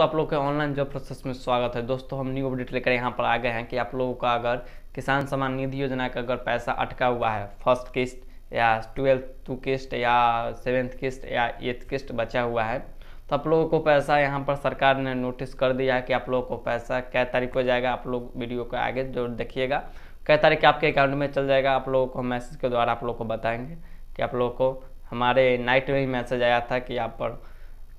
दोस्तों आप लोग के ऑनलाइन जॉब प्रोसेस में स्वागत है दोस्तों हम न्यू अपडेट लेकर यहाँ पर आ गए हैं कि आप लोगों का अगर किसान सम्मान निधि योजना का अगर पैसा अटका हुआ है फर्स्ट किस्त या ट्वेल्थ टू किस्त या सेवेंथ किस्त या एट्थ किस्त बचा हुआ है तो आप लोगों को पैसा यहाँ पर सरकार ने नोटिस कर दिया है कि आप लोगों को पैसा क्या तारीख को जाएगा आप लोग वीडियो को आगे जो देखिएगा कै तारीख आपके अकाउंट में चल जाएगा आप लोगों को मैसेज के द्वारा आप लोग को बताएंगे कि आप लोगों को हमारे नाइट में ही मैसेज आया था कि आप पर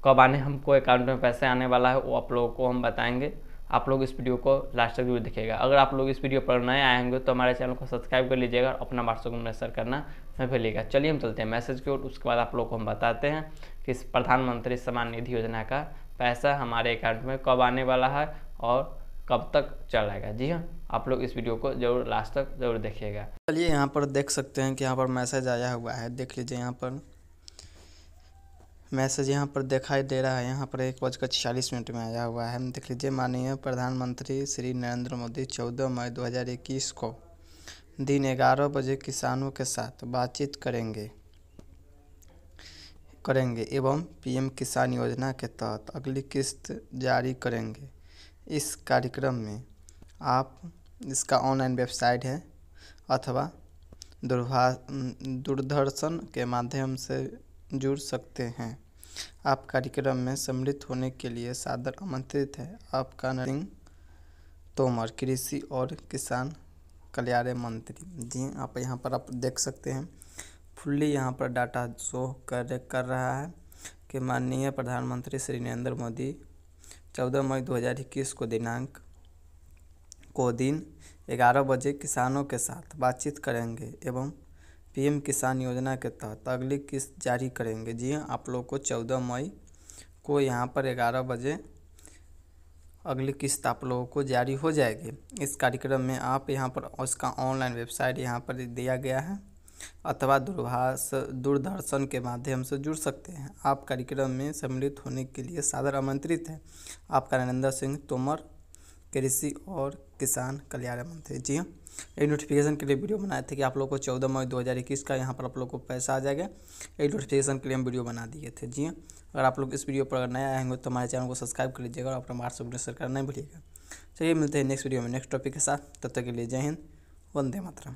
कब आने हमको अकाउंट में पैसे आने वाला है वो आप लोगों को हम बताएंगे आप लोग इस वीडियो को लास्ट तक जरूर देखिएगा अगर आप लोग इस वीडियो पर नए आएंगे तो हमारे चैनल को सब्सक्राइब कर लीजिएगा और अपना व्हाट्सअप में शेयर करना न भूलिएगा चलिए हम चलते हैं मैसेज की ओर उसके बाद आप लोग को हम बताते हैं कि इस प्रधानमंत्री समान निधि योजना का पैसा हमारे अकाउंट में कब आने वाला है और कब तक चलाएगा जी हाँ आप लोग इस वीडियो को जरूर लास्ट तक जरूर देखिएगा चलिए यहाँ पर देख सकते हैं कि यहाँ पर मैसेज आया हुआ है देख लीजिए यहाँ पर मैसेज यहाँ पर दिखाई दे रहा है यहाँ पर एक बजकर छियालीस मिनट में आया हुआ है देख लीजिए माननीय प्रधानमंत्री श्री नरेंद्र मोदी चौदह मई 2021 को दिन ग्यारह बजे किसानों के साथ बातचीत करेंगे करेंगे एवं पीएम किसान योजना के तहत अगली किस्त जारी करेंगे इस कार्यक्रम में आप इसका ऑनलाइन वेबसाइट है अथवा दूरभा दूरदर्शन के माध्यम से जुड़ सकते हैं आप कार्यक्रम में सम्मिलित होने के लिए सादर आमंत्रित हैं आपका नरिंग तोमर कृषि और किसान कल्याण मंत्री जी आप यहाँ पर आप देख सकते हैं फुल्ली यहाँ पर डाटा शो कर कर रहा है कि माननीय प्रधानमंत्री श्री नरेंद्र मोदी चौदह मई 2021 को दिनांक को दिन ग्यारह बजे किसानों के साथ बातचीत करेंगे एवं पीएम किसान योजना के तहत अगली किस्त जारी करेंगे जी हाँ आप लोग को चौदह मई को यहाँ पर ग्यारह बजे अगली किस्त आप लोगों को जारी हो जाएगी इस कार्यक्रम में आप यहाँ पर उसका ऑनलाइन वेबसाइट यहाँ पर दिया गया है अथवा दूरभाष दूरदर्शन के माध्यम से जुड़ सकते हैं आप कार्यक्रम में सम्मिलित होने के लिए सादर आमंत्रित हैं आपका नरेंद्र सिंह तोमर कृषि और किसान कल्याण मंत्री जी हाँ एक नोटिफिकेशन के लिए वीडियो बनाए थे कि आप लोग को चौदह मई 2021 का यहाँ पर आप लोग को पैसा आ जाएगा ये नोटिफिकेशन के लिए हम वीडियो बना दिए थे जी हाँ अगर आप लोग इस वीडियो पर अगर नए आएंगे तो हमारे चैनल को सब्सक्राइब कर लीजिएगा और अपना व्हाट्सअप वीडियो शेयर करना नहीं भूलिएगा चलिए मिलते हैं नेक्स्ट वीडियो में नेक्स्ट टॉपिक के साथ तब तक के लिए जय हिंद वंदे मातरम